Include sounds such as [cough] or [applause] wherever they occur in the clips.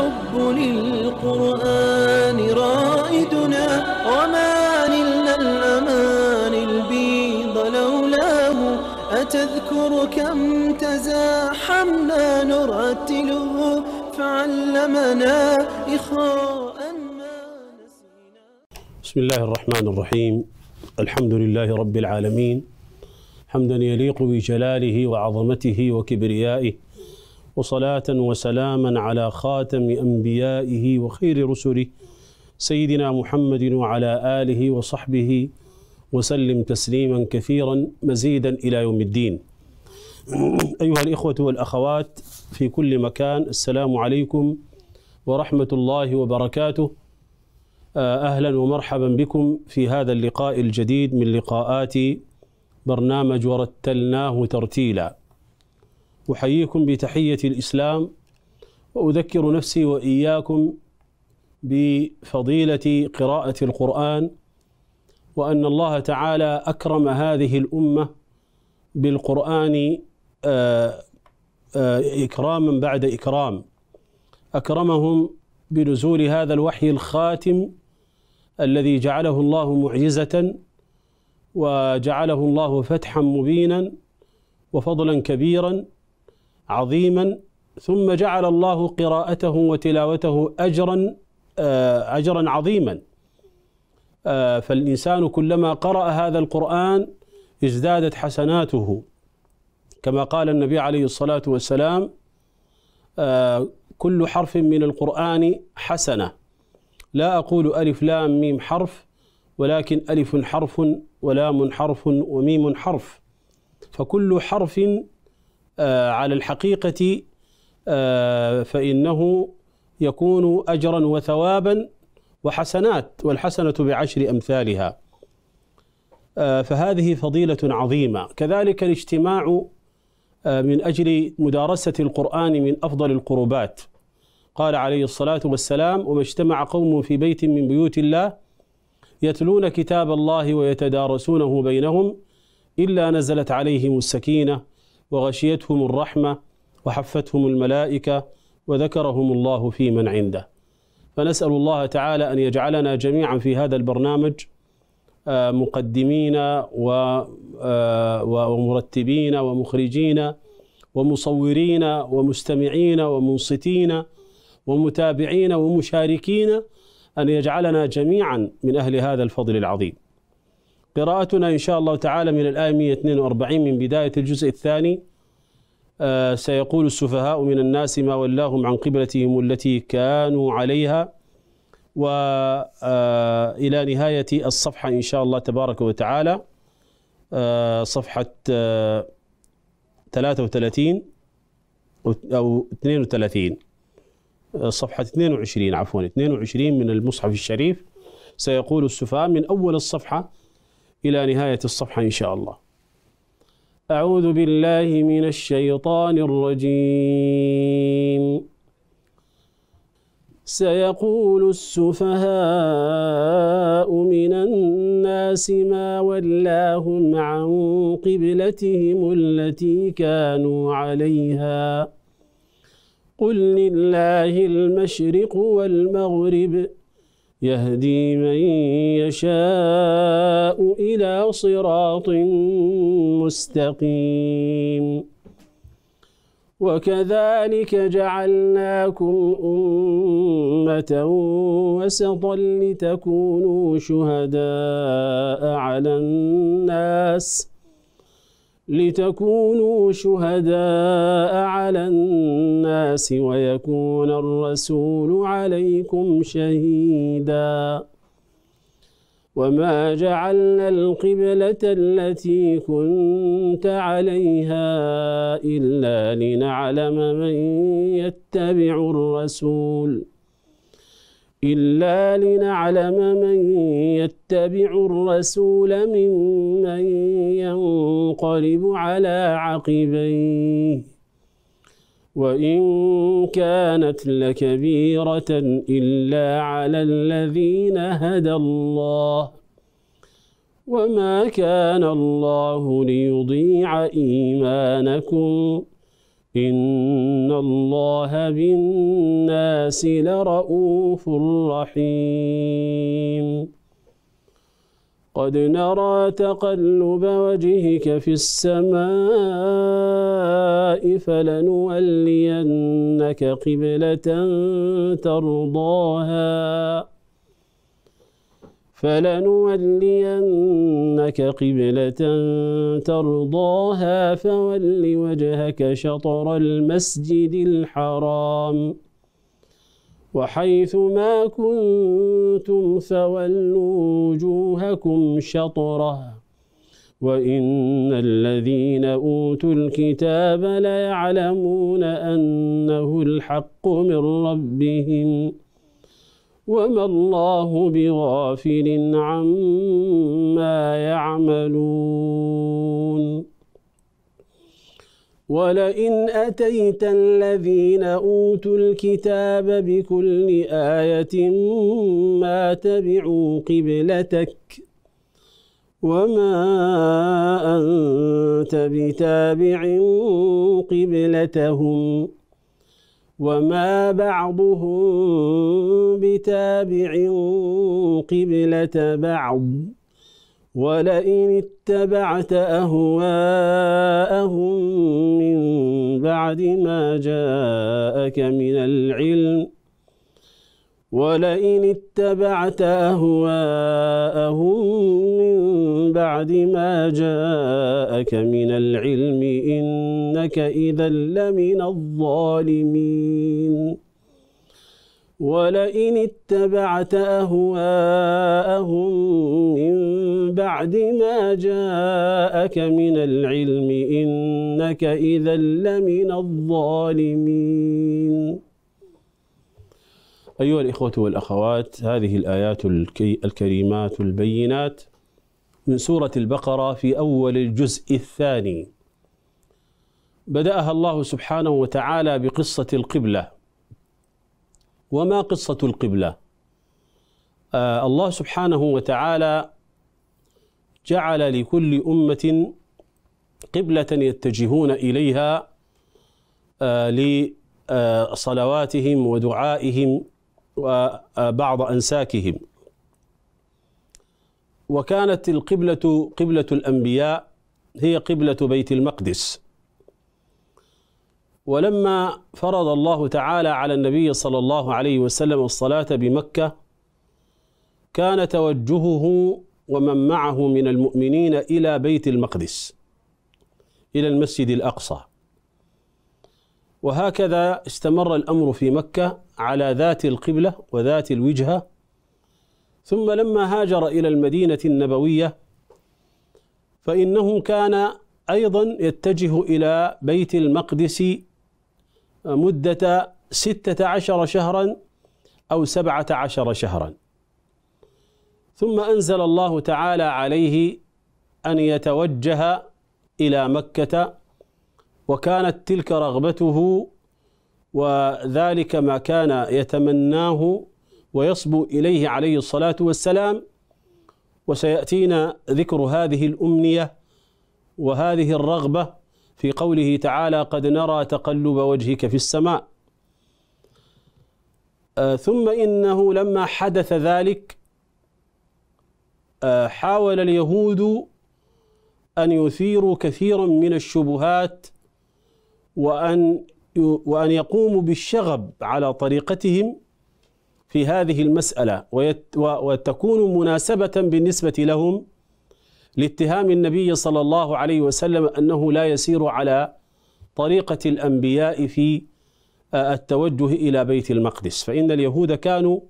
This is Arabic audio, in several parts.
الحب للقرآن رائدنا وما نلنا الأمان البيض لولاه أتذكر كم تزاحمنا نرتله فعلمنا إخاء ما نسينا بسم الله الرحمن الرحيم الحمد لله رب العالمين حمدا يليق بجلاله وعظمته وكبريائه وصلاة وسلاما على خاتم أنبيائه وخير رسله سيدنا محمد وعلى آله وصحبه وسلم تسليما كثيرا مزيدا إلى يوم الدين [clears throat] أيها الإخوة والأخوات في كل مكان السلام عليكم ورحمة الله وبركاته آه، أهلا ومرحبا بكم في هذا اللقاء الجديد من لقاءات برنامج ورتلناه ترتيلا أحييكم بتحية الإسلام وأذكر نفسي وإياكم بفضيلة قراءة القرآن وأن الله تعالى أكرم هذه الأمة بالقرآن آه، آه، إكراما بعد إكرام أكرمهم بنزول هذا الوحي الخاتم الذي جعله الله معجزة وجعله الله فتحا مبينا وفضلا كبيرا عظيما ثم جعل الله قراءته وتلاوته اجرا آه، اجرا عظيما آه، فالانسان كلما قرأ هذا القرآن ازدادت حسناته كما قال النبي عليه الصلاة والسلام آه، كل حرف من القرآن حسنة لا أقول ألف لام ميم حرف ولكن ألف حرف ولام حرف وميم حرف فكل حرف آه، على الحقيقة آه، فإنه يكون أجرا وثوابا وحسنات والحسنة بعشر أمثالها آه، فهذه فضيلة عظيمة كذلك الاجتماع من أجل مدارسة القرآن من أفضل القربات قال عليه الصلاة والسلام وما اجتمع قوم في بيت من بيوت الله يتلون كتاب الله ويتدارسونه بينهم إلا نزلت عليهم السكينة وغشيتهم الرحمة وحفتهم الملائكة وذكرهم الله في من عنده فنسأل الله تعالى أن يجعلنا جميعا في هذا البرنامج آه، مقدمين آه، ومرتبين ومخرجين ومصورين ومستمعين ومنصتين ومتابعين ومشاركين أن يجعلنا جميعا من أهل هذا الفضل العظيم قراءتنا إن شاء الله تعالى من الآية 142 من بداية الجزء الثاني آه، سيقول السفهاء من الناس ما ولاهم عن قبلتهم التي كانوا عليها وإلى آه، نهاية الصفحة إن شاء الله تبارك وتعالى آه، صفحة 33 أو 32 صفحة 22 عفوا 22 من المصحف الشريف سيقول السفهاء من أول الصفحة إلى نهاية الصفحة إن شاء الله أعوذ بالله من الشيطان الرجيم سيقول السفهاء من الناس ما ولاهم عن قبلتهم التي كانوا عليها قل لله المشرق والمغرب يهدي من يشاء إلى صراط مستقيم وكذلك جعلناكم أمة وسطا لتكونوا شهداء على الناس ۖ لتكونوا شهداء على الناس ويكون الرسول عليكم شهيدا وما جعلنا القبلة التي كنت عليها إلا لنعلم من يتبع الرسول ۖ إلا لنعلم من يتبع الرسول ممن ينقلب على عقبيه وإن كانت لكبيرة إلا على الذين هدى الله وما كان الله ليضيع إيمانكم إن الله بالناس لرؤوف رحيم قد نرى تقلب وجهك في السماء فلنولينك قبلة ترضاها فلنولينك قبلة ترضاها فول وجهك شطر المسجد الحرام وحيث ما كنتم فولوا وجوهكم شطره وإن الذين أوتوا الكتاب ليعلمون أنه الحق من ربهم وما الله بغافل عما يعملون ولئن أتيت الذين أوتوا الكتاب بكل آية ما تبعوا قبلتك وما أنت بتابع قبلتهم وما بعضهم بتابع قبلة بعض ولئن اتبعت أهواءهم من بعد ما جاءك من العلم ولئن اتبعت أهواءهم من بعد ما جاءك من العلم إنك إذا لمن الظالمين ولئن اتبعت أهواءهم من بعد ما جاءك من العلم إنك إذا لمن الظالمين أيها الإخوة والأخوات هذه الآيات الكريمات البينات من سورة البقرة في أول الجزء الثاني بدأها الله سبحانه وتعالى بقصة القبلة وما قصة القبلة؟ آه الله سبحانه وتعالى جعل لكل أمة قبلة يتجهون إليها آه لصلواتهم ودعائهم وبعض أنساكهم وكانت القبلة قبلة الأنبياء هي قبلة بيت المقدس ولما فرض الله تعالى على النبي صلى الله عليه وسلم الصلاة بمكة كان توجهه ومن معه من المؤمنين إلى بيت المقدس إلى المسجد الأقصى وهكذا استمر الأمر في مكة على ذات القبلة وذات الوجهة ثم لما هاجر الى المدينه النبويه فانه كان ايضا يتجه الى بيت المقدس مده سته عشر شهرا او سبعه عشر شهرا ثم انزل الله تعالى عليه ان يتوجه الى مكه وكانت تلك رغبته وذلك ما كان يتمناه ويصبو إليه عليه الصلاة والسلام وسيأتينا ذكر هذه الأمنية وهذه الرغبة في قوله تعالى قد نرى تقلب وجهك في السماء آه، ثم إنه لما حدث ذلك آه، حاول اليهود أن يثيروا كثيرا من الشبهات وأن وأن يقوموا بالشغب على طريقتهم في هذه المسألة وتكون مناسبة بالنسبة لهم لاتهام النبي صلى الله عليه وسلم أنه لا يسير على طريقة الأنبياء في آه، التوجه إلى بيت المقدس فإن اليهود كانوا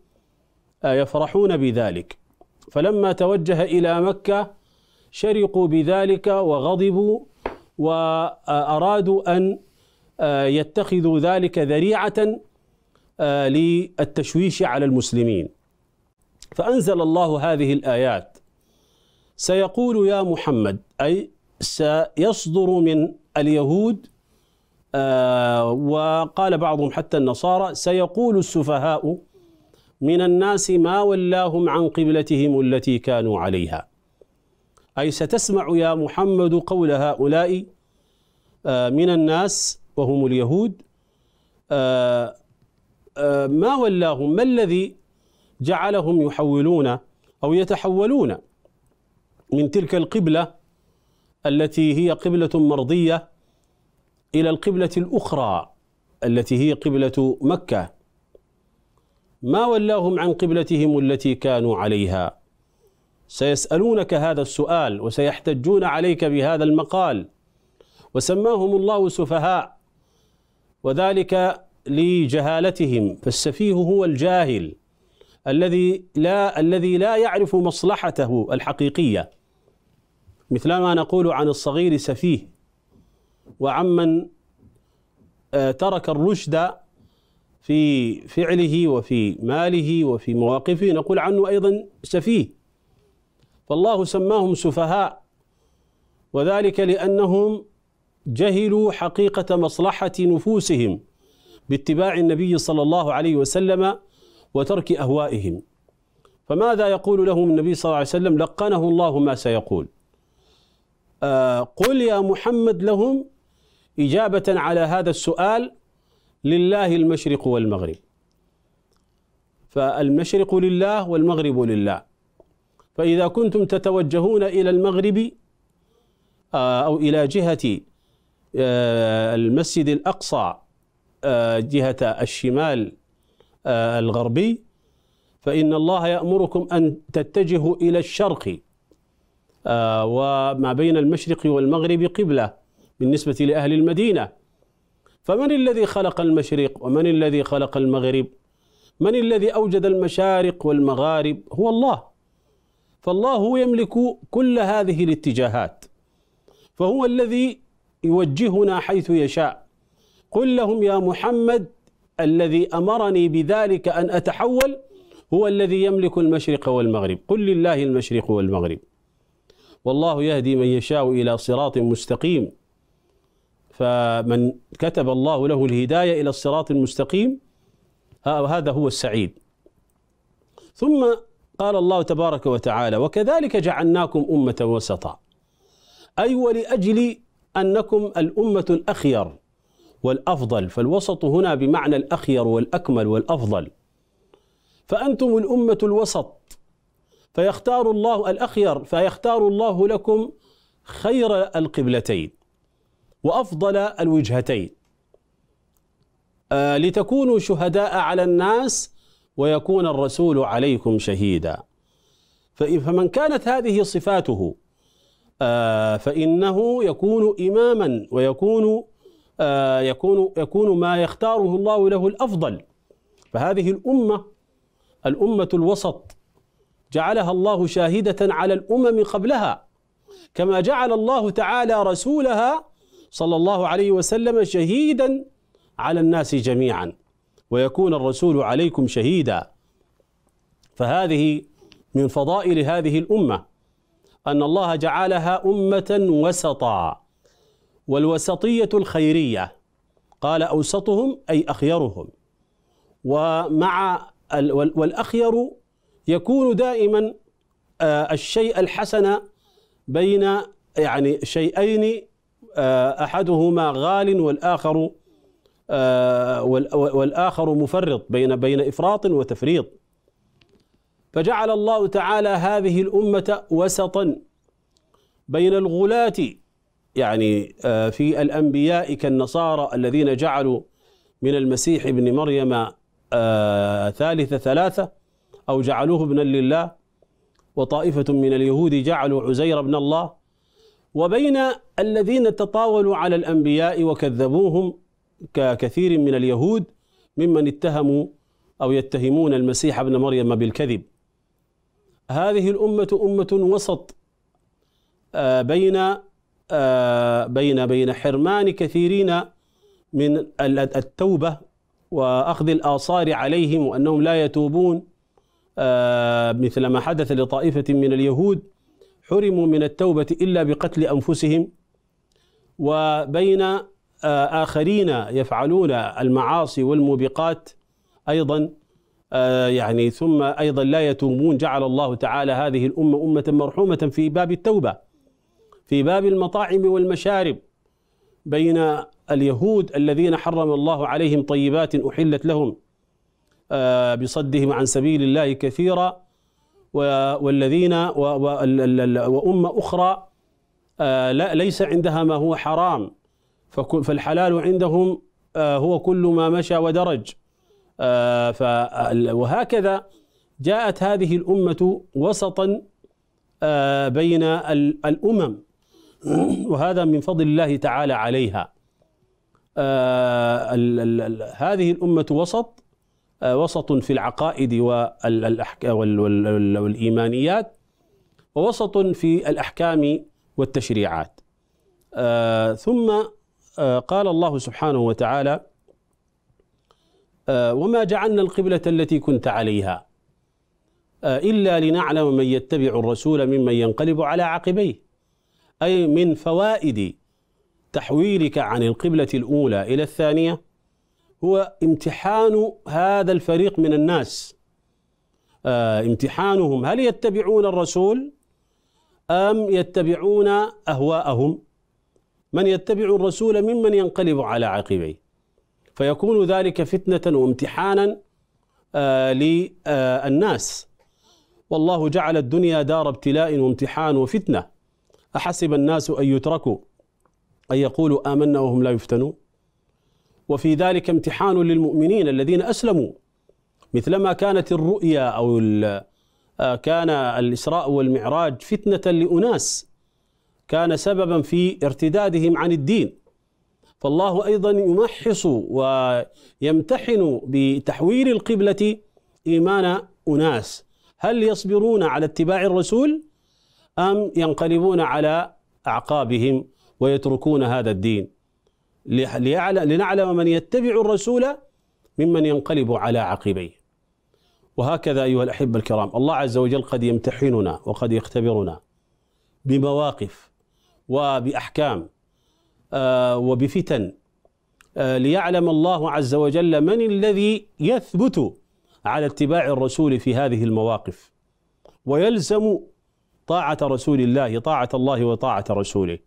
آه، يفرحون بذلك فلما توجه إلى مكة شرقوا بذلك وغضبوا وأرادوا آه، أن يتخذوا ذلك ذريعة للتشويش على المسلمين فأنزل الله هذه الآيات سيقول يا محمد أي سيصدر من اليهود آه، وقال بعضهم حتى النصارى سيقول السفهاء من الناس ما ولاهم عن قبلتهم التي كانوا عليها أي ستسمع يا محمد قول هؤلاء آه، من الناس وهم اليهود آه، آه، ما ولاهم ما الذي جعلهم يحولون أو يتحولون من تلك القبلة التي هي قبلة مرضية إلى القبلة الأخرى التي هي قبلة مكة ما ولاهم عن قبلتهم التي كانوا عليها سيسألونك هذا السؤال وسيحتجون عليك بهذا المقال وسماهم الله سفهاء وذلك لجهالتهم فالسفيه هو الجاهل الذي لا الذي لا يعرف مصلحته الحقيقيه مثل ما نقول عن الصغير سفيه وعمن آه، ترك الرشد في فعله وفي ماله وفي مواقفه نقول عنه ايضا سفيه فالله سماهم سفهاء وذلك لانهم جهلوا حقيقه مصلحه نفوسهم باتباع النبي صلى الله عليه وسلم وترك أهوائهم فماذا يقول لهم النبي صلى الله عليه وسلم لقنه الله ما سيقول آه قل يا محمد لهم إجابة على هذا السؤال لله المشرق والمغرب فالمشرق لله والمغرب لله فإذا كنتم تتوجهون إلى المغرب آه، أو إلى جهة آه، المسجد الأقصى آه، جهة الشمال آه، الغربي فإن الله يأمركم أن تتجهوا إلى الشرق آه، وما بين المشرق والمغرب قبلة بالنسبة لأهل المدينة فمن الذي خلق المشرق ومن الذي خلق المغرب من الذي أوجد المشارق والمغارب هو الله فالله هو يملك كل هذه الاتجاهات فهو الذي يوجهنا حيث يشاء قل لهم يا محمد الذي امرني بذلك ان اتحول هو الذي يملك المشرق والمغرب قل لله المشرق والمغرب والله يهدي من يشاء الى صراط مستقيم فمن كتب الله له الهدايه الى الصراط المستقيم هذا هو السعيد ثم قال الله تبارك وتعالى وكذلك جعلناكم امه وسطا اي ولاجل انكم الامه الاخير والافضل فالوسط هنا بمعنى الاخير والاكمل والافضل فانتم الامه الوسط فيختار الله الاخير فيختار الله لكم خير القبلتين وافضل الوجهتين آه، لتكونوا شهداء على الناس ويكون الرسول عليكم شهيدا فمن كانت هذه صفاته آه، فانه يكون اماما ويكون آه، يكون يكون ما يختاره الله له الافضل فهذه الامه الامه الوسط جعلها الله شاهده على الامم قبلها كما جعل الله تعالى رسولها صلى الله عليه وسلم شهيدا على الناس جميعا ويكون الرسول عليكم شهيدا فهذه من فضائل هذه الامه ان الله جعلها امه وسطا والوسطية الخيرية قال أوسطهم أي أخيرهم ومع والأخير يكون دائما آه، الشيء الحسن بين يعني شيئين آه، أحدهما غال والآخر آه، والآخر مفرط بين بين إفراط وتفريط فجعل الله تعالى هذه الأمة وسطا بين الغلاة يعني آه, في الأنبياء كالنصارى الذين جعلوا من المسيح ابن مريم آه, ثالث ثلاثة أو جعلوه ابنا لله وطائفة من اليهود جعلوا عزير ابن الله وبين الذين تطاولوا على الأنبياء وكذبوهم ككثير من اليهود ممن اتهموا أو يتهمون المسيح ابن مريم بالكذب هذه الأمة أمة وسط آه, بين آه، بين بين حرمان كثيرين من التوبة وأخذ الآثار عليهم وأنهم لا يتوبون آه، مثل ما حدث لطائفة من اليهود حرموا من التوبة إلا بقتل أنفسهم وبين آه، آخرين يفعلون المعاصي والموبقات أيضا يعني ثم أيضا لا يتوبون جعل الله تعالى هذه الأمة أمة مرحومة في باب التوبة في باب المطاعم والمشارب بين اليهود الذين حرم الله عليهم طيبات احلت لهم آه، بصدهم عن سبيل الله كثيرا والذين وأمة أخرى آه، ليس عندها ما هو حرام فالحلال عندهم آه، هو كل ما مشى ودرج وهكذا جاءت هذه الأمة وسطا بين الأمم [coughs] وهذا من فضل الله تعالى عليها آه ال ال الـ هذه الأمة وسط آه وسط في العقائد والإيمانيات ووسط في الأحكام والتشريعات آه ثم آه، قال الله سبحانه وتعالى آه، وما جعلنا القبلة التي كنت عليها آه، إلا لنعلم من يتبع الرسول ممن ينقلب على عقبيه أي من فوائد تحويلك عن القبلة الأولى إلى الثانية هو امتحان هذا الفريق من الناس آه امتحانهم هل يتبعون الرسول أم يتبعون أهواءهم من يتبع الرسول ممن ينقلب على عقبيه فيكون ذلك فتنة وامتحانا آه للناس والله جعل الدنيا دار ابتلاء وامتحان وفتنه أحسب الناس أن يتركوا أن يقولوا آمنا وهم لا يفتنون وفي ذلك امتحان للمؤمنين الذين أسلموا مثلما كانت الرؤيا أو آه، كان الإسراء والمعراج فتنة لأناس كان سببا في ارتدادهم عن الدين فالله أيضا يمحص ويمتحن بتحويل القبلة إيمان أناس هل يصبرون على اتباع الرسول؟ أم ينقلبون على أعقابهم ويتركون هذا الدين لنعلم من يتبع الرسول ممن ينقلب على عقبيه وهكذا أيها الأحبة الكرام الله عز وجل قد يمتحننا وقد يختبرنا بمواقف وبأحكام آه، وبفتن آه، ليعلم الله عز وجل من الذي يثبت على اتباع الرسول في هذه المواقف ويلزم طاعة رسول الله طاعة الله وطاعة رسوله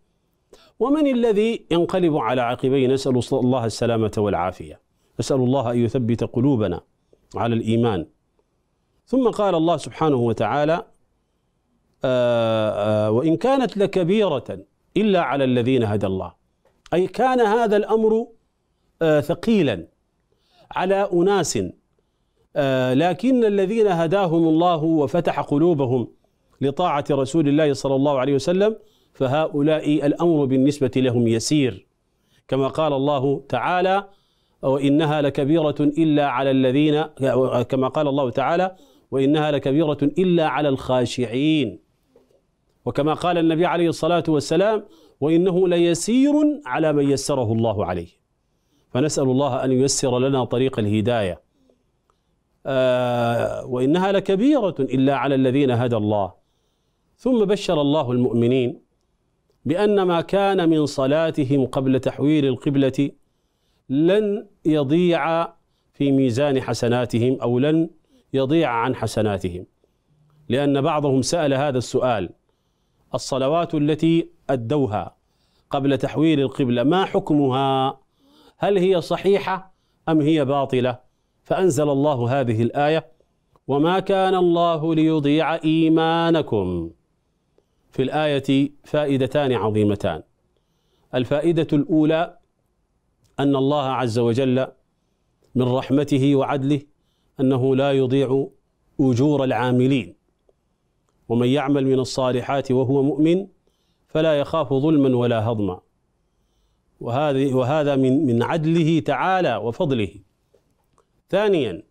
ومن الذي ينقلب على عقبيه نسأل الله السلامة والعافية نسأل الله أن يثبت قلوبنا على الإيمان ثم قال الله سبحانه وتعالى آآ آه، آآ آه، وإن كانت لكبيرة إلا على الذين هدى الله أي كان هذا الأمر آه، ثقيلا على أناس لكن الذين هداهم الله وفتح قلوبهم لطاعة رسول الله صلى الله عليه وسلم فهؤلاء الأمر بالنسبة لهم يسير كما قال الله تعالى وإنها لكبيرة إلا على الذين كما قال الله تعالى وإنها لكبيرة إلا على الخاشعين وكما قال النبي عليه الصلاة والسلام وإنه ليسير على من يسره الله عليه فنسأل الله أن ييسر لنا طريق الهداية آه وإنها لكبيرة إلا على الذين هدى الله ثم بشر الله المؤمنين بأن ما كان من صلاتهم قبل تحويل القبلة لن يضيع في ميزان حسناتهم أو لن يضيع عن حسناتهم لأن بعضهم سأل هذا السؤال الصلوات التي أدوها قبل تحويل القبلة ما حكمها هل هي صحيحة أم هي باطلة فأنزل الله هذه الآية وما كان الله ليضيع إيمانكم في الآية فائدتان عظيمتان الفائدة الأولى أن الله عز وجل من رحمته وعدله أنه لا يضيع أجور العاملين ومن يعمل من الصالحات وهو مؤمن فلا يخاف ظلما ولا هضما وهذه وهذا من من عدله تعالى وفضله ثانيا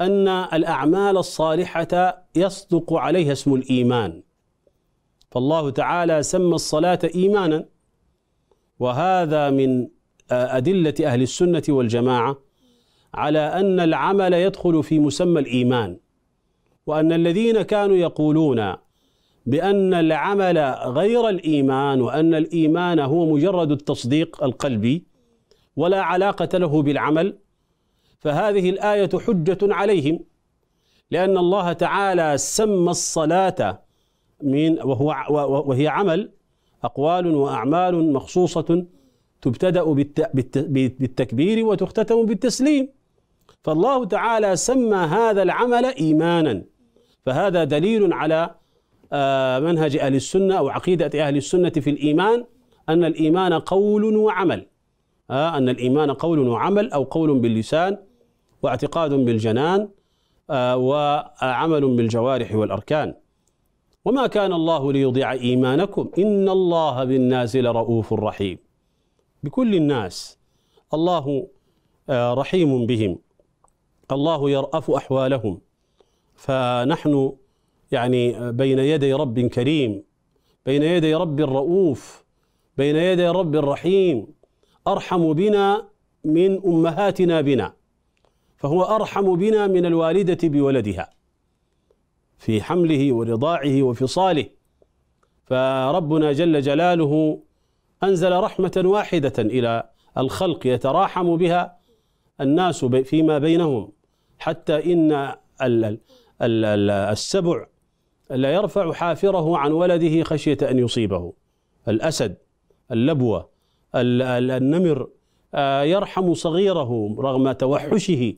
ان الاعمال الصالحه يصدق عليها اسم الايمان فالله تعالى سمى الصلاة إيمانا وهذا من أدلة أهل السنة والجماعة على أن العمل يدخل في مسمى الإيمان وأن الذين كانوا يقولون بأن العمل غير الإيمان وأن الإيمان هو مجرد التصديق القلبي ولا علاقة له بالعمل فهذه الآية حجة عليهم لأن الله تعالى سمى الصلاة من وهو وهي عمل أقوال وأعمال مخصوصة تبتدأ بالتكبير وتختتم بالتسليم فالله تعالى سمى هذا العمل إيمانا فهذا دليل على آه، منهج أهل السنة أو عقيدة أهل السنة في الإيمان أن الإيمان قول وعمل آه، أن الإيمان قول وعمل أو قول باللسان واعتقاد بالجنان آه، وعمل بالجوارح والأركان وما كان الله ليضيع إيمانكم إن الله بالناس لرؤوف رحيم بكل الناس الله آه، رحيم بهم الله يرأف أحوالهم فنحن يعني آه، بين يدي رب كريم بين يدي رب رؤوف بين يدي رب رحيم أرحم بنا من أمهاتنا بنا فهو أرحم بنا من الوالدة بولدها في حمله ورضاعه وفصاله فربنا جل جلاله انزل رحمه واحده الى الخلق يتراحم بها الناس فيما بينهم حتى ان السبع لا يرفع حافره عن ولده خشيه ان يصيبه الاسد اللبوه النمر آه، يرحم صغيره رغم توحشه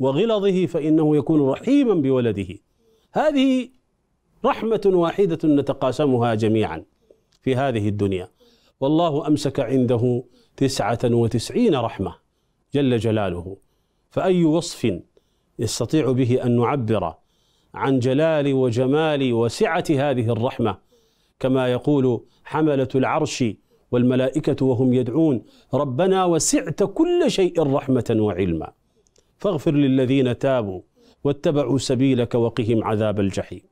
وغلظه فانه يكون رحيما بولده هذه رحمة واحدة نتقاسمها جميعا في هذه الدنيا والله أمسك عنده تسعة وتسعين رحمة جل جلاله فأي وصف يستطيع به أن نعبر عن جلال وجمال وسعة هذه الرحمة كما يقول حملة العرش والملائكة وهم يدعون ربنا وسعت كل شيء رحمة وعلما فاغفر للذين تابوا واتبعوا سبيلك وقهم عذاب الجحيم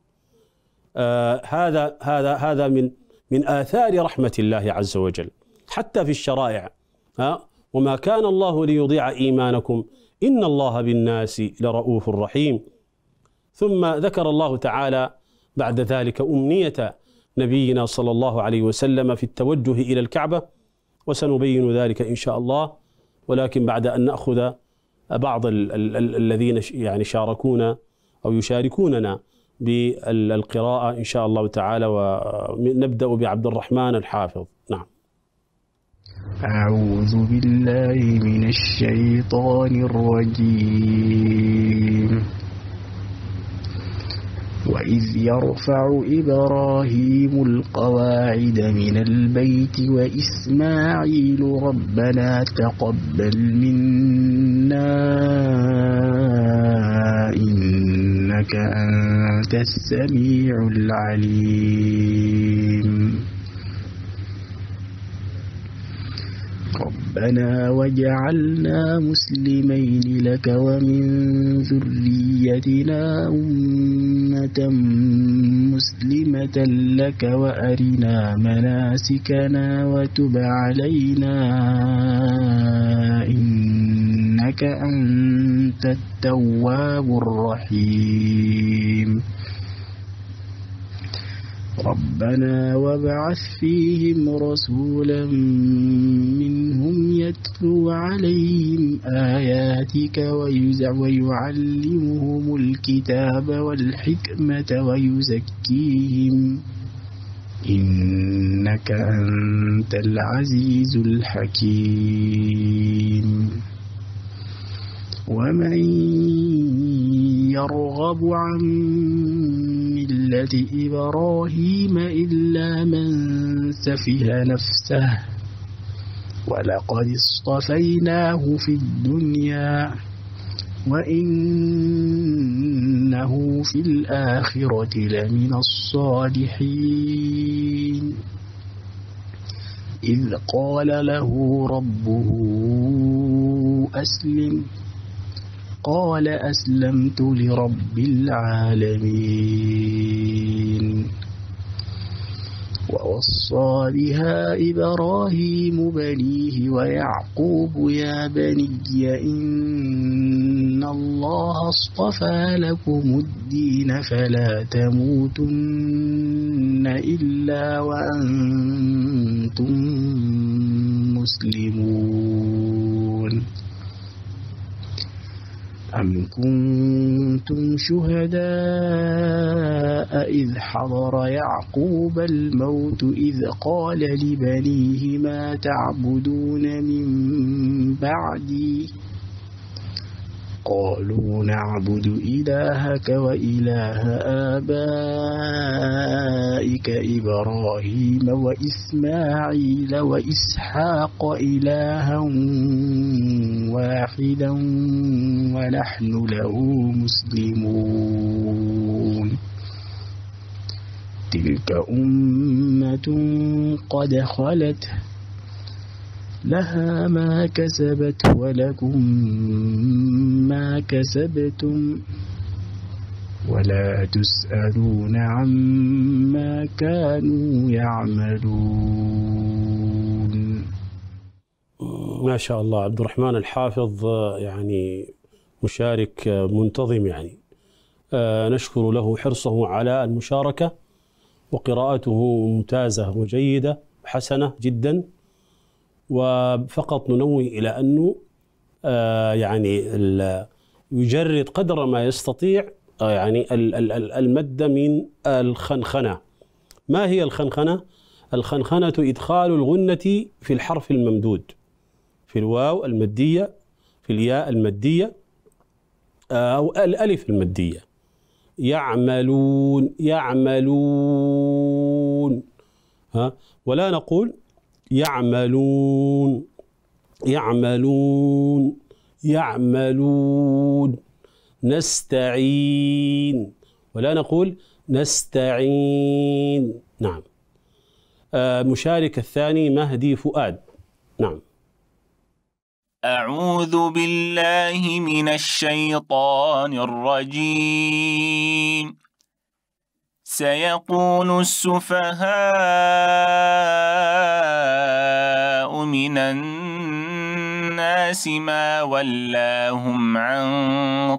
آه هذا هذا هذا من من آثار رحمة الله عز وجل حتى في الشرائع ها وما كان الله ليضيع إيمانكم إن الله بالناس لرؤوف رحيم ثم ذكر الله تعالى بعد ذلك أمنية نبينا صلى الله عليه وسلم في التوجه إلى الكعبة وسنبين ذلك إن شاء الله ولكن بعد أن نأخذ بعض الـ الـ الـ الذين يعني شاركونا أو يشاركوننا بالقراءة إن شاء الله تعالى ونبدأ بعبد الرحمن الحافظ نعم أعوذ بالله من الشيطان الرجيم وإذ يرفع إبراهيم القواعد من البيت وإسماعيل ربنا تقبل منا إنا إنك أنت السميع العليم ربنا وجعلنا مسلمين لك ومن ذريتنا أمة مسلمة لك وأرنا مناسكنا وتب علينا إنك أنت التواب الرحيم ربنا وابعث فيهم رسولا منهم يتلو عليهم آياتك ويعلمهم الكتاب والحكمة ويزكيهم إنك أنت العزيز الحكيم ومن يرغب عن ملة إبراهيم إلا من سفه نفسه ولقد اصطفيناه في الدنيا وإنه في الآخرة لمن الصالحين إذ قال له ربه أسلم قال أسلمت لرب العالمين ووصى بها إبراهيم بنيه ويعقوب يا بني إن الله اصطفى لكم الدين فلا تموتن إلا وأنتم مسلمون أم كنتم شهداء إذ حضر يعقوب الموت إذ قال لبنيه ما تعبدون من بعدي قالوا نعبد إلهك وإله آبائك إبراهيم وإسماعيل وإسحاق إلها واحدا ونحن له مسلمون تلك أمة قد خلت لها ما كسبت ولكم ما كسبتم ولا تسألون عما كانوا يعملون ما شاء الله عبد الرحمن الحافظ آه، يعني مشارك آه، منتظم يعني آه، نشكر له حرصه على المشاركة وقراءته ممتازة وجيدة حسنة جداً وفقط ننوه إلى أنه آه، يعني يجرد قدر ما يستطيع آه، يعني المد من الخنخنة ما هي الخنخنة؟ الخنخنة إدخال الغنة في الحرف الممدود في الواو المدية في الياء المدية آه، أو الألف المدية يعملون يعملون ها ولا نقول يعملون يعملون يعملون نستعين ولا نقول نستعين نعم آه، مشارك الثاني مهدي فؤاد نعم أعوذ بالله من الشيطان الرجيم سيقول السفهاء من الناس ما ولاهم عن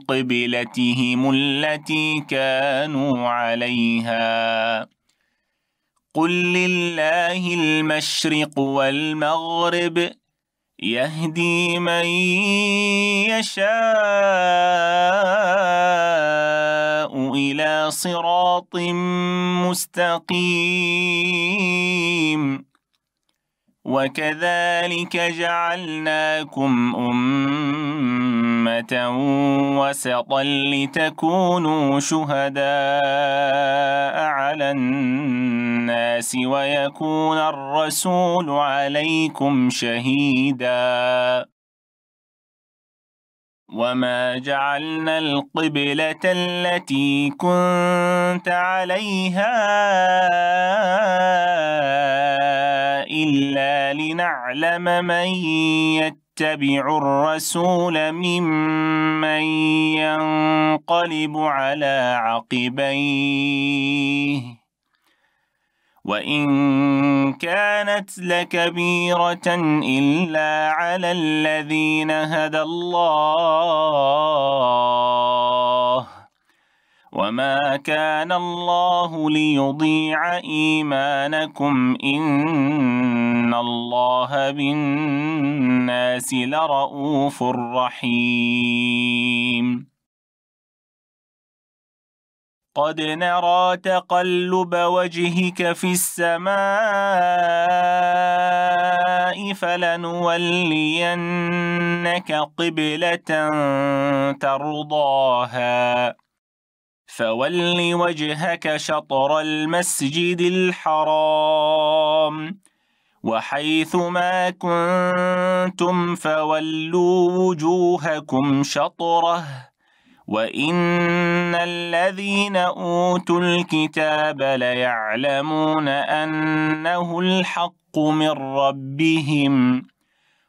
قبلتهم التي كانوا عليها قل لله المشرق والمغرب يهدي من يشاء إلى صراط مستقيم وكذلك جعلناكم أمة وسطا لتكونوا شهداء على الناس ويكون الرسول عليكم شهيداً وما جعلنا القبلة التي كنت عليها إلا لنعلم من يتبع الرسول ممن ينقلب على عقبيه وإن كانت لكبيرة إلا على الذين هدى الله وما كان الله ليضيع إيمانكم إن الله بالناس لرؤوف رحيم قد نرى تقلب وجهك في السماء فلنولينك قبلة ترضاها فول وجهك شطر المسجد الحرام وحيث ما كنتم فولوا وجوهكم شطره وَإِنَّ الَّذِينَ أُوتُوا الْكِتَابَ لَيَعْلَمُونَ أَنَّهُ الْحَقُّ مِنْ رَبِّهِمْ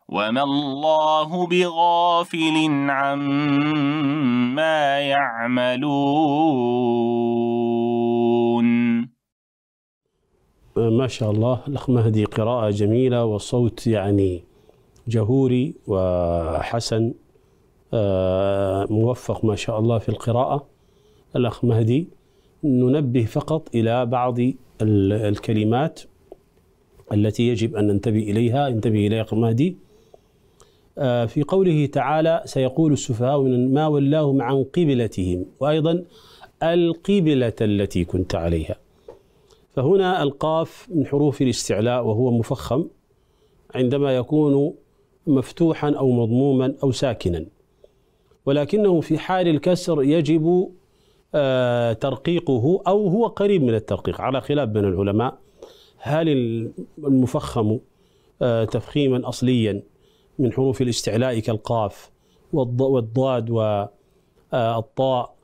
وَمَا اللَّهُ بِغَافِلٍ عَمَّا يَعْمَلُونَ آه، ما شاء الله الأخ مهدي قراءة جميلة وصوت يعني جهوري وحسن آه، موفق ما شاء الله في القراءة الأخ مهدي ننبه فقط إلى بعض الكلمات التي يجب أن ننتبه إليها انتبه إليها أخ مهدي آه، في قوله تعالى سيقول السفهاء من ما ولاهم عن قبلتهم وأيضا القبلة التي كنت عليها فهنا القاف من حروف الاستعلاء وهو مفخم عندما يكون مفتوحا أو مضموما أو ساكنا ولكنه في حال الكسر يجب آه، ترقيقه أو هو قريب من الترقيق على خلاف بين العلماء هل المفخم آه، تفخيما أصليا من حروف الاستعلاء كالقاف والضاد والطاء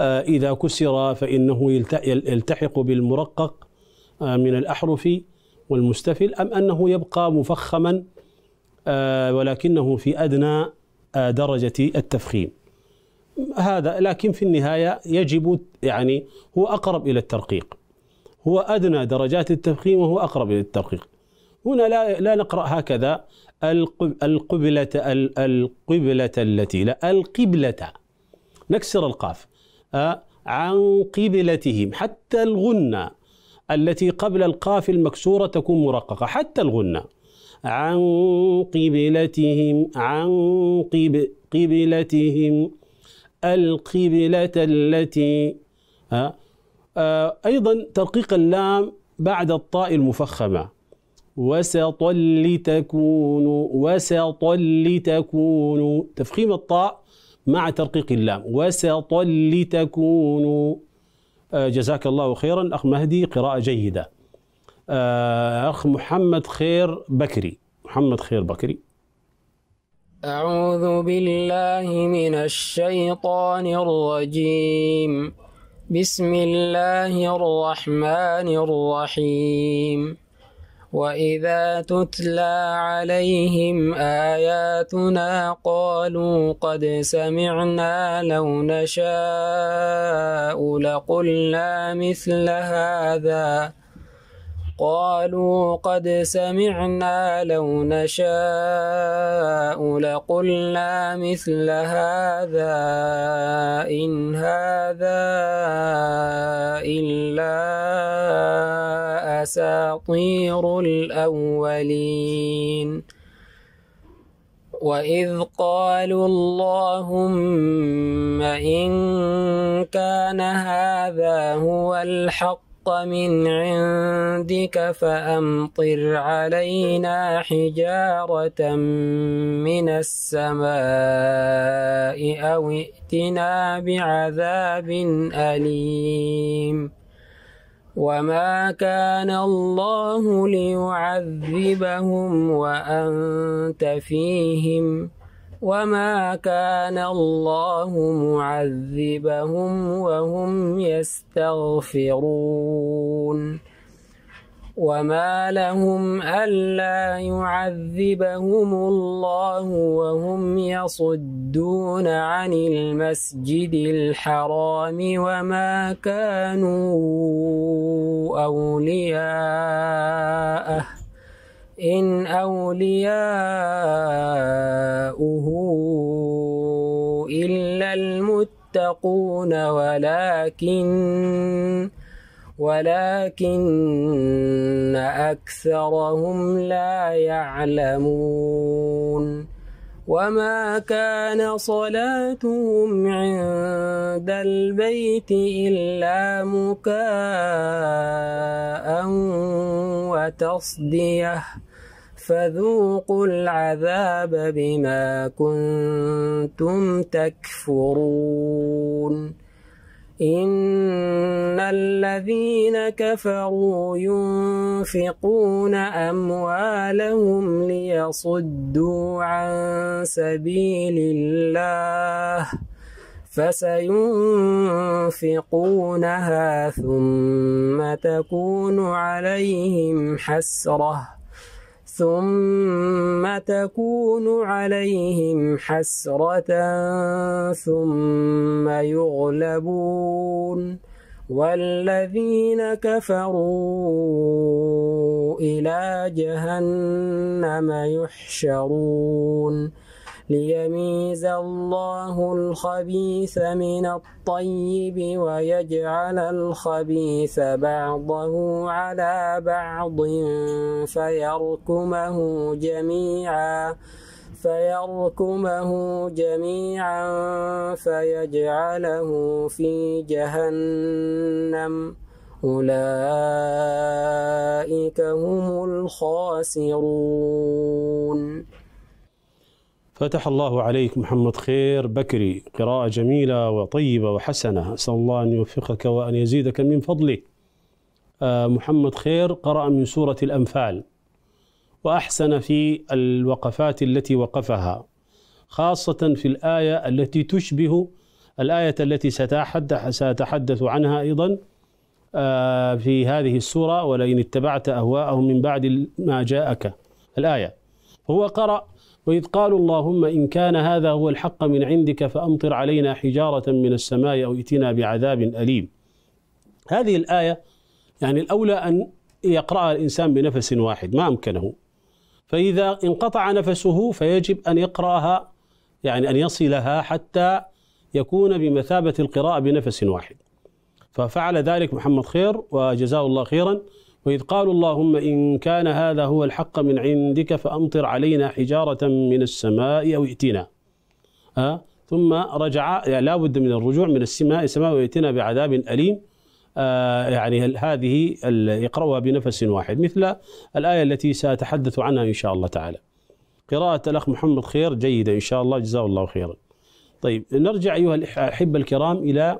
آه، إذا كسر فإنه يلتحق بالمرقق من الأحرف والمستفل أم أنه يبقى مفخما ولكنه في أدنى درجة التفخيم هذا لكن في النهاية يجب يعني هو أقرب إلى الترقيق هو أدنى درجات التفخيم وهو أقرب إلى الترقيق هنا لا لا نقرأ هكذا القبلة القبلة التي لا القبلة نكسر القاف عن قبلتهم حتى الغنة التي قبل القاف المكسورة تكون مرققة حتى الغنة عن قبلتهم عن قب قبلتهم القبلة التي ها آه، آه، أيضا ترقيق اللام بعد الطاء المفخمة وسطا لتكون وسطا لتكون تفخيم الطاء مع ترقيق اللام وسطا لتكون آه، جزاك الله خيرا أخ مهدي قراءة جيدة آه، أخ محمد خير بكري محمد خير بكري أعوذ بالله من الشيطان الرجيم بسم الله الرحمن الرحيم وإذا تتلى عليهم آياتنا قالوا قد سمعنا لو نشاء لقلنا مثل هذا قالوا قد سمعنا لو نشاء لقلنا مثل هذا إن هذا إلا أساطير الأولين وإذ قالوا اللهم إن كان هذا هو الحق الحق من عندك فأمطر علينا حجارة من السماء أو ائتنا بعذاب أليم وما كان الله ليعذبهم وأنت فيهم ۖ وما كان الله معذبهم وهم يستغفرون وما لهم ألا يعذبهم الله وهم يصدون عن المسجد الحرام وما كانوا أولياءه إن أولياؤه إلا المتقون ولكن ولكن أكثرهم لا يعلمون وما كان صلاتهم عند البيت إلا مكاء وتصديه فذوقوا العذاب بما كنتم تكفرون إن الذين كفروا ينفقون أموالهم ليصدوا عن سبيل الله فسينفقونها ثم تكون عليهم حسره ثم تكون عليهم حسرة ثم يغلبون والذين كفروا إلى جهنم يحشرون ليميز الله الخبيث من الطيب ويجعل الخبيث بعضه على بعض فيركمه جميعا فيركمه جميعا فيجعله في جهنم أولئك هم الخاسرون فتح الله عليك محمد خير بكري قراءة جميلة وطيبة وحسنة أسأل الله أن يوفقك وأن يزيدك من فضله آه، محمد خير قرأ من سورة الأنفال وأحسن في الوقفات التي وقفها خاصة في الآية التي تشبه الآية التي سأتحدث عنها أيضا آه، في هذه السورة ولئن اتبعت أهواءهم من بعد ما جاءك الآية هو قرأ وإذ قالوا اللهم إن كان هذا هو الحق من عندك فأمطر علينا حجارة من السماء أو ائتنا بعذاب أليم هذه الآية يعني الأولى أن يقرأها الإنسان بنفس واحد ما أمكنه فإذا انقطع نفسه فيجب أن يقرأها يعني أن يصلها حتى يكون بمثابة القراءة بنفس واحد ففعل ذلك محمد خير وجزاه الله خيرا وإذ قالوا اللهم إن كان هذا هو الحق من عندك فأمطر علينا حجارة من السماء أو ائتنا أه؟ ثم رجع يعني لا بد من الرجوع من السماء السماء ويأتينا بعذاب أليم آه يعني هذه يقرأها بنفس واحد مثل الآية التي سأتحدث عنها إن شاء الله تعالى قراءة الأخ محمد خير جيدة إن شاء الله جزاه الله خيرا طيب نرجع أيها الأحبة الكرام إلى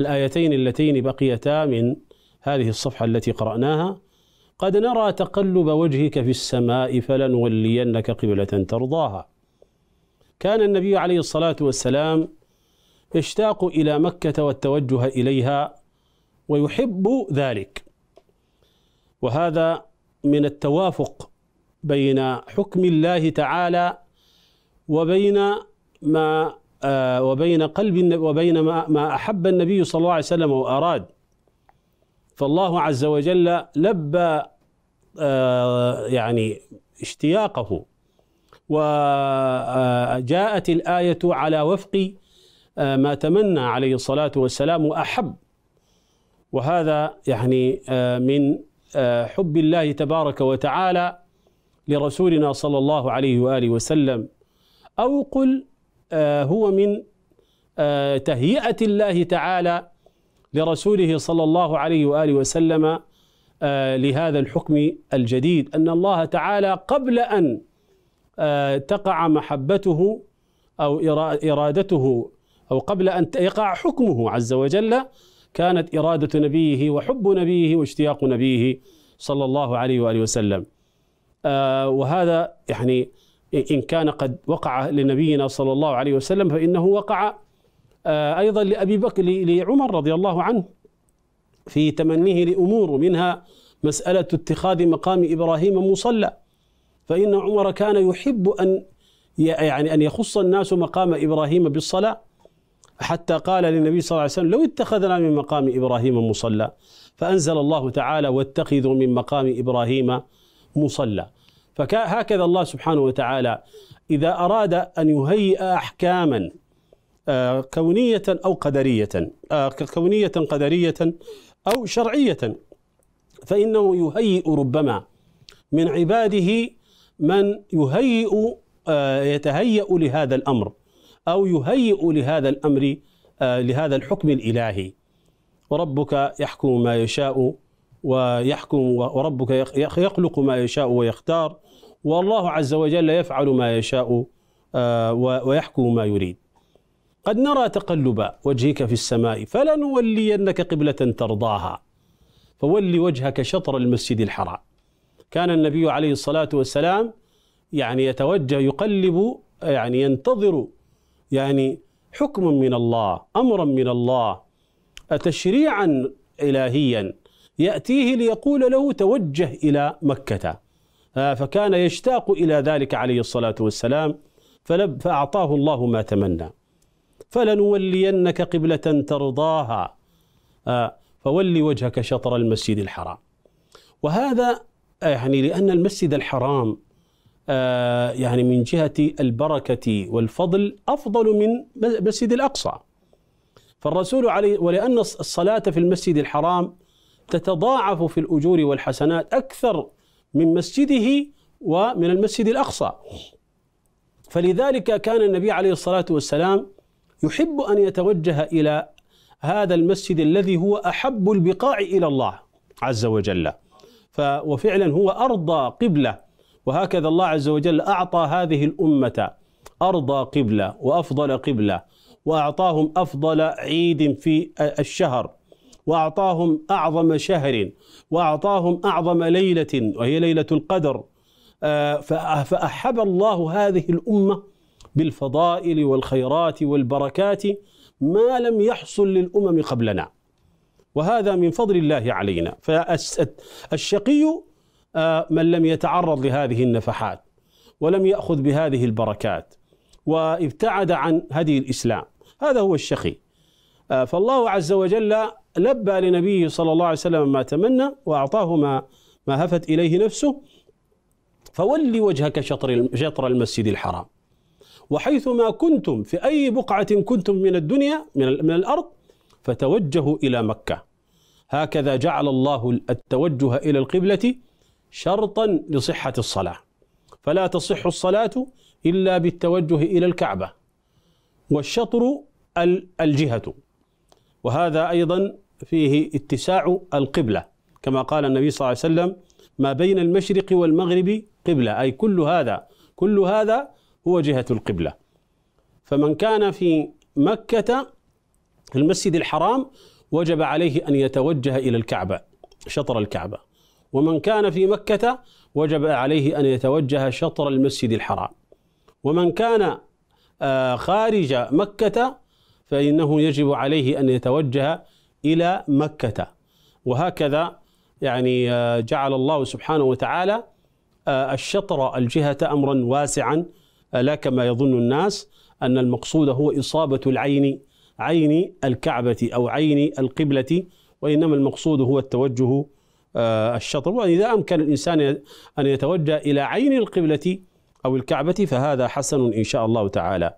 الآيتين اللتين بقيتا من هذه الصفحة التي قرأناها قد نرى تقلب وجهك في السماء فلنولينك قبلة ترضاها كان النبي عليه الصلاة والسلام يشتاق إلى مكة والتوجه إليها ويحب ذلك وهذا من التوافق بين حكم الله تعالى وبين ما آه، وبين قلب وبين ما, ما أحب النبي صلى الله عليه وسلم وأراد فالله عز وجل لبى آه، يعني اشتياقه وجاءت آه، الآية على وفق آه، ما تمنى عليه الصلاة والسلام وأحب وهذا يعني من حب الله تبارك وتعالى لرسولنا صلى الله عليه وآله وسلم أو قل هو من تهيئة الله تعالى لرسوله صلى الله عليه واله وسلم آه، لهذا الحكم الجديد ان الله تعالى قبل ان آه، تقع محبته او ارادته او قبل ان يقع حكمه عز وجل كانت اراده نبيه وحب نبيه واشتياق نبيه صلى الله عليه واله وسلم. آه، وهذا يعني ان كان قد وقع لنبينا صلى الله عليه وسلم فانه وقع آه، أيضا لأبي بكر لعمر رضي الله عنه في تمنيه لأمور منها مسألة اتخاذ مقام إبراهيم مصلى فإن عمر كان يحب أن يعني أن يخص الناس مقام إبراهيم بالصلاة حتى قال للنبي صلى الله عليه وسلم لو اتخذنا من مقام إبراهيم مصلى فأنزل الله تعالى واتخذوا من مقام إبراهيم مصلى فهكذا الله سبحانه وتعالى إذا أراد أن يهيئ أحكاما آه، كونية أو قدرية آه، كونية قدرية أو شرعية فإنه يهيئ ربما من عباده من يهيئ آه، يتهيأ لهذا الأمر أو يهيئ لهذا الأمر لهذا الحكم الإلهي وربك يحكم ما يشاء ويحكم وربك يخلق ما يشاء ويختار والله عز وجل يفعل ما يشاء ويحكم ما يريد قد نرى تقلب وجهك في السماء فلنولينك قبلة ترضاها فول وجهك شطر المسجد الحرام كان النبي عليه الصلاة والسلام يعني يتوجه يقلب يعني ينتظر يعني حكما من الله أمرا من الله تشريعا إلهيا يأتيه ليقول له توجه إلى مكة آه، فكان يشتاق إلى ذلك عليه الصلاة والسلام فأعطاه الله ما تمنى فلنولينك قبلة ترضاها آه، فول وجهك شطر المسجد الحرام وهذا آه، يعني لأن المسجد الحرام آه، يعني من جهة البركة والفضل أفضل من مسجد الأقصى فالرسول عليه ولأن الصلاة في المسجد الحرام تتضاعف في الأجور والحسنات أكثر من مسجده ومن المسجد الأقصى فلذلك كان النبي عليه الصلاة والسلام يحب ان يتوجه الى هذا المسجد الذي هو احب البقاع الى الله عز وجل ف وفعلا هو ارضى قبله وهكذا الله عز وجل اعطى هذه الامه ارضى قبله وافضل قبله واعطاهم افضل عيد في الشهر واعطاهم اعظم شهر واعطاهم اعظم ليله وهي ليله القدر آه، فاحب الله هذه الامه بالفضائل والخيرات والبركات ما لم يحصل للامم قبلنا وهذا من فضل الله علينا فالشقي آه، من لم يتعرض لهذه النفحات ولم ياخذ بهذه البركات وابتعد عن هدي الاسلام هذا هو الشقي آه، فالله عز وجل لبى لنبيه صلى الله عليه وسلم ما تمنى واعطاه ما ما هفت اليه نفسه فول وجهك شطر شطر المسجد الحرام وحيثما كنتم في أي بقعة كنتم من الدنيا من, من الأرض فتوجهوا إلى مكة هكذا جعل الله التوجه إلى القبلة شرطا لصحة الصلاة فلا تصح الصلاة إلا بالتوجه إلى الكعبة والشطر الجهة وهذا أيضا فيه اتساع القبلة كما قال النبي صلى الله عليه وسلم ما بين المشرق والمغرب قبلة أي كل هذا كل هذا هو جهة القبلة فمن كان في مكة المسجد الحرام وجب عليه أن يتوجه إلى الكعبة شطر الكعبة ومن كان في مكة وجب عليه أن يتوجه شطر المسجد الحرام ومن كان آه، خارج مكة فإنه يجب عليه أن يتوجه إلى مكة وهكذا يعني آه، جعل الله سبحانه وتعالى آه، الشطر الجهة أمرا واسعا لا كما يظن الناس أن المقصود هو إصابة العين عين الكعبة أو عين القبلة وإنما المقصود هو التوجه آه، الشطر وإذا أمكن الإنسان أن يتوجه إلى عين القبلة أو الكعبة فهذا حسن إن شاء الله تعالى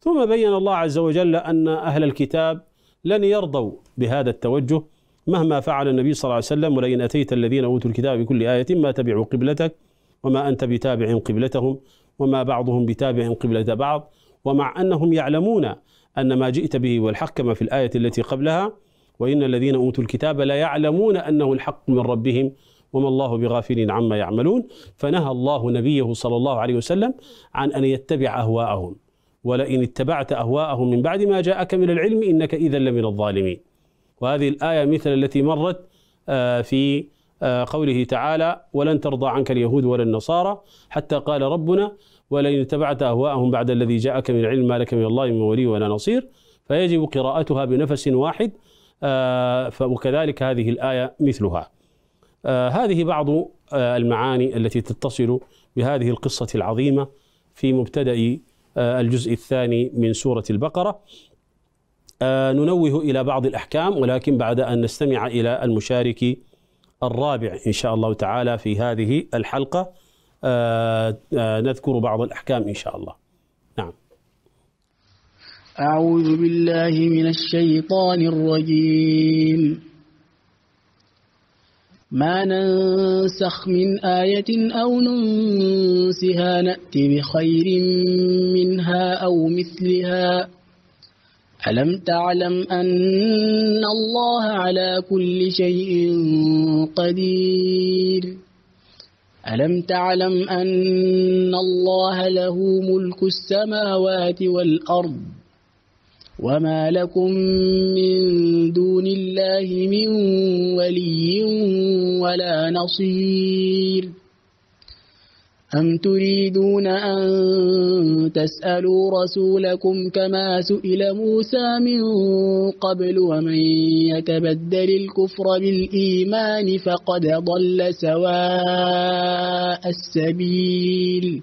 ثم بين الله عز وجل أن أهل الكتاب لن يرضوا بهذا التوجه مهما فعل النبي صلى الله عليه وسلم ولئن أتيت الذين أوتوا الكتاب بكل آية ما تبعوا قبلتك وما أنت بتابع قبلتهم وما بعضهم بتابع قبلة بعض ومع أنهم يعلمون أن ما جئت به والحق كما في الآية التي قبلها وإن الذين أوتوا الكتاب لا يعلمون أنه الحق من ربهم وما الله بغافل عما يعملون فنهى الله نبيه صلى الله عليه وسلم عن أن يتبع أهواءهم ولئن اتبعت أهواءهم من بعد ما جاءك من العلم إنك إذا لمن الظالمين وهذه الآية مثل التي مرت آه، في آه، قوله تعالى ولن ترضى عنك اليهود ولا النصارى حتى قال ربنا ولئن اتبعت أهواءهم بعد الذي جاءك من العلم ما لك من الله من ولي ولا نصير فيجب قراءتها بنفس واحد آه، وكذلك هذه الآية مثلها آه، هذه بعض المعاني التي تتصل بهذه القصة العظيمة في مبتدأ الجزء الثاني من سورة البقرة ننوه إلى بعض الأحكام ولكن بعد أن نستمع إلى المشارك الرابع إن شاء الله تعالى في هذه الحلقة آه، آه، نذكر بعض الأحكام إن شاء الله نعم أعوذ بالله من الشيطان الرجيم ما ننسخ من آية أو ننسها نأتي بخير منها أو مثلها ألم تعلم أن الله على كل شيء قدير ألم تعلم أن الله له ملك السماوات والأرض وما لكم من دون الله من ولي ولا نصير أم تريدون أن تسألوا رسولكم كما سئل موسى من قبل ومن يتبدل الكفر بالإيمان فقد ضل سواء السبيل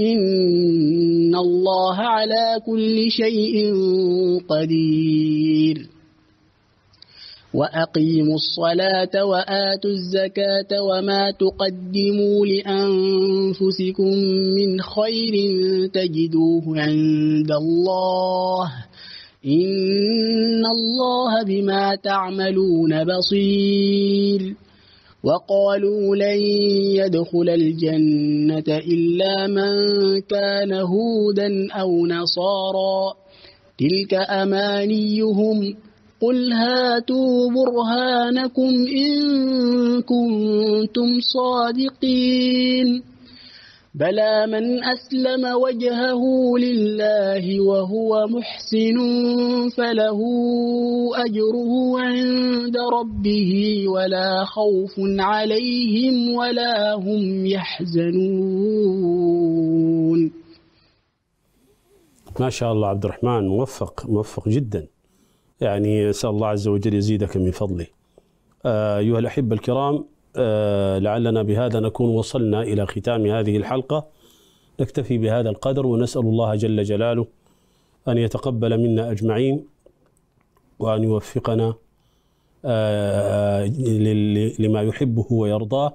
إن الله على كل شيء قدير وأقيموا الصلاة وآتوا الزكاة وما تقدموا لأنفسكم من خير تجدوه عند الله إن الله بما تعملون بصير وقالوا لن يدخل الجنة إلا من كان هودا أو نصارا تلك أمانيهم قل هاتوا برهانكم إن كنتم صادقين بلى من أسلم وجهه لله وهو محسن فله أجره عند ربه ولا خوف عليهم ولا هم يحزنون ما شاء الله عبد الرحمن موفق موفق جدا يعني أسأل الله عز وجل يزيدك من فضله آه، أيها الأحبة الكرام آه، لعلنا بهذا نكون وصلنا إلى ختام هذه الحلقة نكتفي بهذا القدر ونسأل الله جل جلاله أن يتقبل منا أجمعين وأن يوفقنا آه، لما يحبه ويرضاه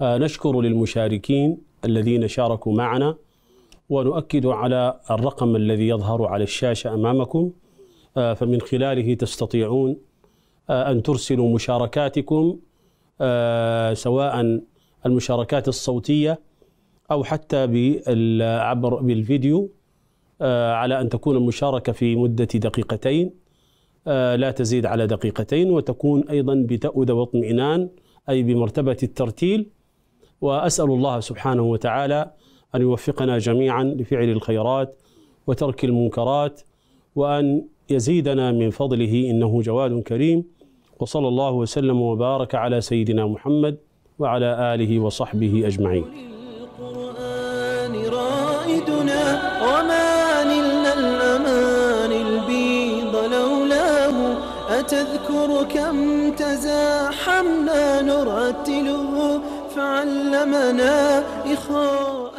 آه، نشكر للمشاركين الذين شاركوا معنا ونؤكد على الرقم الذي يظهر على الشاشة أمامكم فمن خلاله تستطيعون أن ترسلوا مشاركاتكم آه، سواء المشاركات الصوتية أو حتى عبر بالفيديو آه، على أن تكون المشاركة في مدة دقيقتين آه، لا تزيد على دقيقتين وتكون أيضا بتأودة واطمئنان أي بمرتبة الترتيل وأسأل الله سبحانه وتعالى أن يوفقنا جميعا لفعل الخيرات وترك المنكرات وأن يزيدنا من فضله إنه جواد كريم وصلى الله وسلم وبارك على سيدنا محمد وعلى آله وصحبه أجمعين رائدنا وما نلنا الأمان البيض لولاه أتذكر كم تزاحمنا نرتله فعلمنا إخاء